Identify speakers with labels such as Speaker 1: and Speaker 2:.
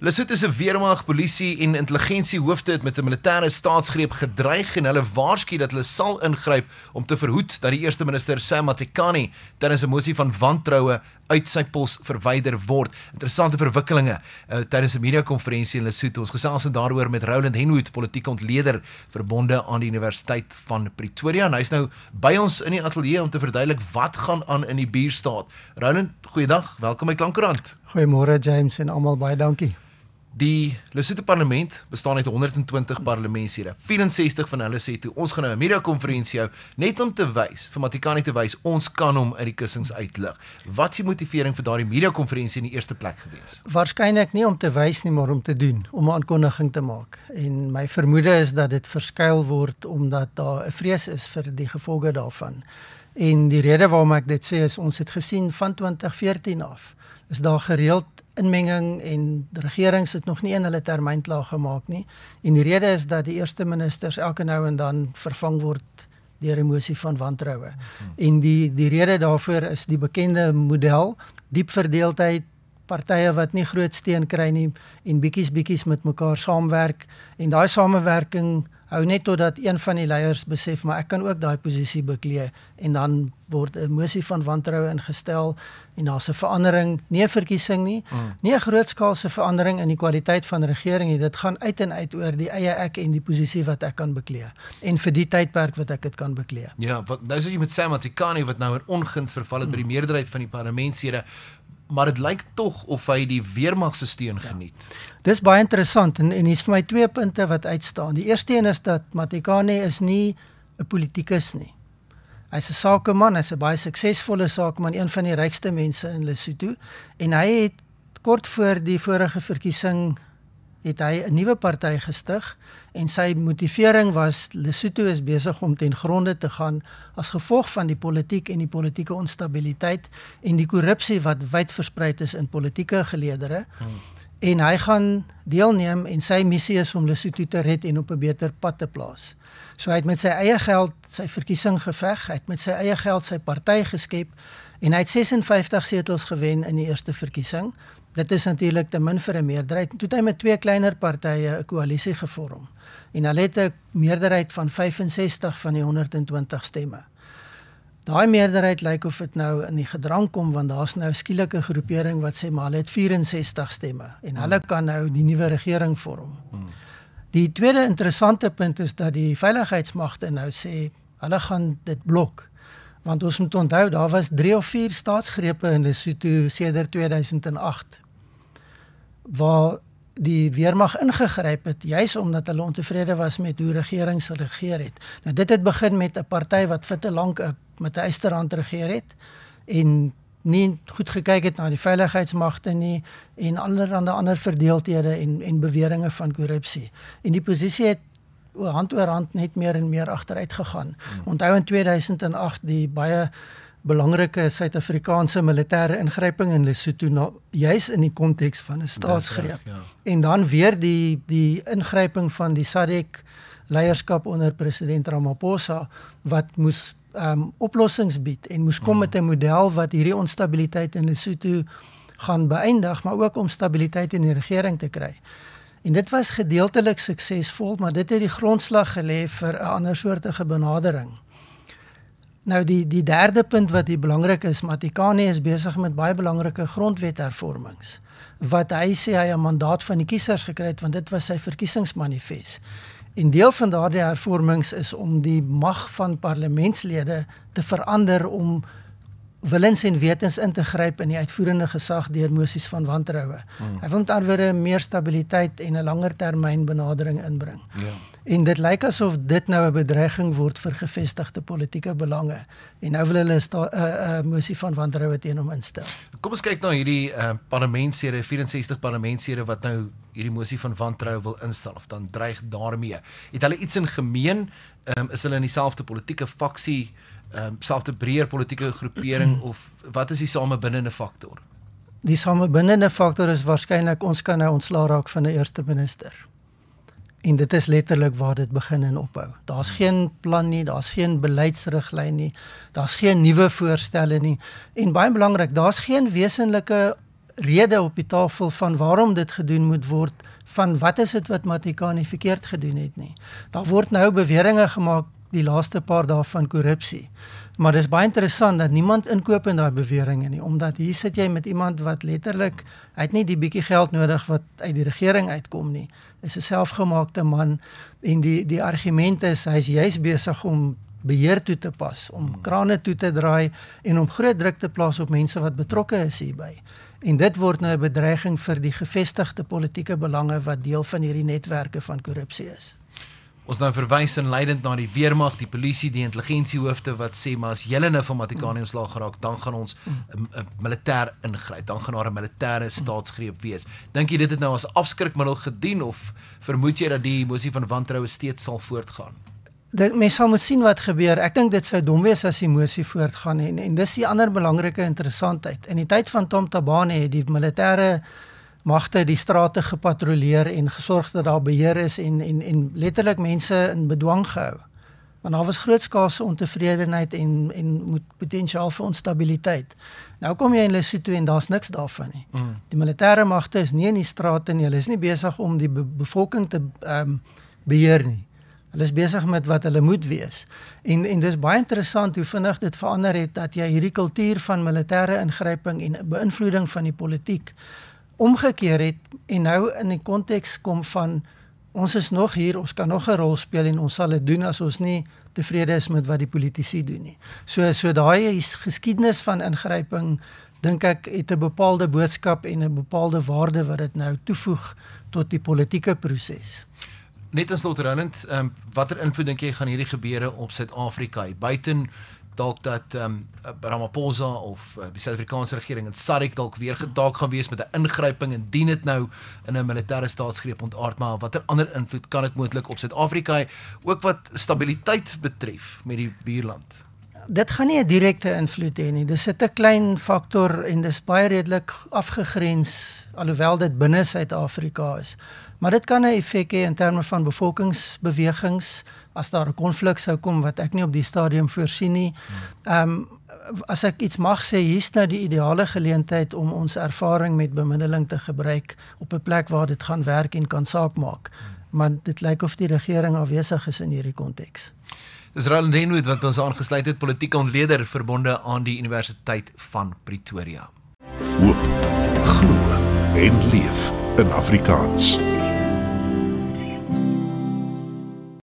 Speaker 1: Lesotho se weermag, polisie en intelligensie hoofde het met 'n militêre staatsgreep gedreig en hulle waarsku dat hulle sal ingryp om te verhoed dat die eerste minister Sam Matekani tydens 'n mosie van wantroue uit sy pos verwyder word. Interessante verwikkelinge uh, tydens 'n media-konferensie in Lesotho. Ons gesels dan daaroor met Roland Henwood, politieke ontleder verbonde aan die Universiteit van Pretoria. Hy's nou by ons in die ateljee om te verduidelik wat gaan aan in die buurstaat. Roland, goeiedag. Welkom by Klankrand.
Speaker 2: Goeiemôre James en almal baie dankie.
Speaker 1: Die Lesotho Parlement bestaan uit 120 parlementslede. 64 van hulle sê toe ons gaan nou 'n media konferensie hou net om te wys, vir Matikani te wys ons kan hom uit die kussings uitlig. Wat s'ie motivering vir daardie media konferensie in die eerste plek gewees?
Speaker 2: Waarskynlik nie om te wys nie, maar om te doen, om 'n aankondiging te maak. En my vermoede is dat dit verskuil word omdat daar 'n vrees is vir die gevolge daarvan. En die rede waarom ek dit sê is ons het gesien van 2014 af is daar gereeld inmenging en die regering sit nog nie in hulle termyn klaar gemaak nie. En die rede is dat die eerste ministers elke nou en dan vervang word deur emosie van wantroue. Hmm. En die die rede daarvoor is die bekende model, diep verdeeldheid, partye wat nie groot steen kry nie en bietjies bietjies met mekaar saamwerk en daai samewerking hou net totdat een van die leiers besef maar ek kan ook daai posisie beklee en dan word 'n mosie van wantroue ingestel en daar's 'n verandering, nie 'n verkiesing nie, mm. nie 'n grootskaalse verandering in die kwaliteit van regering nie. Dit gaan uit en uit oor die eie ek en die posisie wat ek kan beklee en vir die tydperk wat ek dit kan beklee.
Speaker 1: Ja, wat nou sê jy met Sam Matsikani wat nou in ongins verval het mm. by die mm. meerderheid van die parlementslede, maar dit lyk tog of hy die weermag se steun ja. geniet. Ja.
Speaker 2: Dis baie interessant en en hier's vir my twee punte wat uitstaan. Die eerste een is dat Matekane is nie 'n politikus nie. Hy's 'n sakeman, hy's 'n baie suksesvolle sakeman, een van die rykste mense in Lesotho en hy het kort voor die vorige verkiesing het hy 'n nuwe party gestig en sy motivering was Lesotho is besig om ten gronde te gaan as gevolg van die politiek en die politieke onstabiliteit en die korrupsie wat wyd versprei is in politieke geleedere. Hmm en hy gaan deelneem en sy missie is om Lesotho te red en op 'n beter pad te plaas. So hy het met sy eie geld sy verkiesing geveg, hy het met sy eie geld sy party geskep en hy het 56 setels gewen in die eerste verkiesing. Dit is natuurlik te min vir 'n meerderheid. Toe het hy met twee kleiner partye 'n koalisie gevorm en hulle het 'n meerderheid van 65 van die 120 stemme. Daai meerderheid lyk of dit nou in die gedrang kom want daar's nou skielike groepering wat sê maar hulle het 64 stemme en hulle hmm. kan nou die nuwe regering vorm. Hmm. Die tweede interessante punt is dat die veiligheidsmagte nou sê hulle gaan dit blok. Want ons moet onthou daar was 3 of 4 staatsgrepe in Lesotho sedert 2008 waar die weermag ingegryp het juis omdat hulle ontevrede was met hoe regerings geregeer het. Nou dit het begin met 'n party wat vir te lank 'n met 'n ysterhand regeer het en nie goed gekyk het na die veiligheidsmagte nie en ander ander ander verdeeldhede en en beweringe van korrupsie. En die posisie het hand oor hand net meer en meer agteruit gegaan. Hmm. Onthou in 2008 die baie belangrike Suid-Afrikaanse militêre ingryping in Lesotho juis in die konteks van 'n staatsgreep. Ja, ja. En dan weer die die ingryping van die SADC leierskap onder president Ramaphosa wat moes um oplossings bied en moes kom hmm. met 'n model wat hierdie onstabiliteit in Lesotho gaan beëindig, maar ook om stabiliteit in die regering te kry. En dit was gedeeltelik suksesvol, maar dit het die grondslag gelê vir 'n ander soortige benadering. Nou die die derde punt wat hier belangrik is, Matikane is besig met baie belangrike grondwethervormings wat hy sê hy 'n mandaat van die kiesers gekry het want dit was sy verkiesingsmanifest. En deel van daardie hervormings is om die mag van parlementslede te verander om willens en wetens in te gryp in die uitvoerende gesag deur mosies van wantroue. Hmm. Hy wil met ander woorde meer stabiliteit en 'n langer termyn benadering inbring. Ja. En dit lyk asof dit nou 'n bedreiging word vir gevestigde politieke belange. En nou wil hulle 'n uh, uh, mosie van wantroue teen hom instel.
Speaker 1: Kom ons kyk na nou hierdie uh, eh, parlementslede, 64 parlementslede wat nou hierdie mosie van wantroue wil instel of dan dreig daarmee. Het hulle iets in gemeen? Um, is hulle in dieselfde politieke faksie, um, selfde breër politieke groepering of wat is die samebindende faktor?
Speaker 2: Die samebindende faktor is waarskynlik ons kan nou ontslaa raak van 'n eerste minister en dit is letterlik waar dit begin en ophou. Daar's hmm. geen plan nie, daar's geen beleidsriglyn nie, daar's geen nuwe voorstelle nie en baie belangrik, daar's geen wesenlike rede op die tafel van waarom dit gedoen moet word van wat is dit wat Matikani verkeerd gedoen het nie. Daar word nou beweringe gemaak die laaste paar dae van korrupsie. Maar dis baie interessant dat niemand inkoop in daai beweringe nie, omdat hier sit jy met iemand wat letterlik hy het nie die bietjie geld nodig wat uit die regering uitkom nie. Is 'n selfgemaakte man en die die argument is hy's juis besig om beheer toe te pas, om hmm. krane toe te draai en om groot druk te plaas op mense wat betrokke is hierby. En dit word nou 'n bedreiging vir die gevestigde politieke belange wat deel van hierdie netwerke van korrupsie is
Speaker 1: ons nou verwys en leidend na die weermag, die polisie, die intelligensiehoofde wat sê maar as julle nou van Vatikanie ons laag geraak, dan gaan ons mm. 'n militêr ingryp, dan gaan daar 'n militêre mm. staatsgreep wees. Dink jy dit het nou as afskrikmiddel gedien of vermoed jy dat die emosie van wantroue steeds sal voortgaan?
Speaker 2: Dit mens sal moet sien wat gebeur. Ek dink dit sou dom wees as die emosie voortgaan en en dis die ander belangrike interessantheid. In die tyd van Tom Tabane het die militêre magte die strate gepatrolleer en gesorg dat daar beheer is en en en letterlik mense in bedwang gehou. Want daar was grootskaalse ontevredenheid en en moet potensiaal vir onstabiliteit. Nou kom jy in Lesotho en daar's niks daarvan nie. Mm. Die militêre magte is nie in die strate nie. Hulle is nie besig om die be bevolking te ehm um, beheer nie. Hulle is besig met wat hulle moet wees. En en dis baie interessant hoe vinnig dit verander het dat jy hierdie kultuur van militêre ingryping en beïnvloeding van die politiek omgekeer het en nou in die konteks kom van ons is nog hier, ons kan nog 'n rol speel en ons sal dit doen as ons nie tevrede is met wat die politici doen nie. So so daai geskiedenis van ingryping dink ek het 'n bepaalde boodskap en 'n bepaalde waarde wat dit nou toevoeg tot die politieke proses.
Speaker 1: Net as lotrennend, ehm um, watter invloed dink jy gaan hierdie gebeure op Suid-Afrika hê? Buiten dalk dat ehm um, Ramaphosa of uh, die Suid-Afrikaanse regering in SADC dalk weer gedaag gaan wees met 'n ingryping indien dit nou in 'n militêre staatsgreep ontaard maar watter ander invloed kan dit moontlik op Suid-Afrika hê ook wat stabiliteit betref met die buurland?
Speaker 2: Dit gaan nie 'n direkte invloed hê nie. Dis 'n klein faktor en dis baie redelik afgegrens alhoewel dit binne Suid-Afrika is. Maar dit kan 'n effek hê in terme van bevolkingsbewegings, uh as daar 'n konflik sou kom wat ek nie op die stadium voorsien nie. Ehm um, as ek iets mag sê, hier's nou die ideale geleentheid om ons ervaring met bemiddeling te gebruik op 'n plek waar dit gaan werk en kan saak maak. Maar dit lyk of die regering afwesig is in hierdie konteks.
Speaker 1: Israel Denwood wat by ons aangesluit het, politieke ontleder verbonde aan die Universiteit van Pretoria. Hoop, glo en leef in Afrikaans.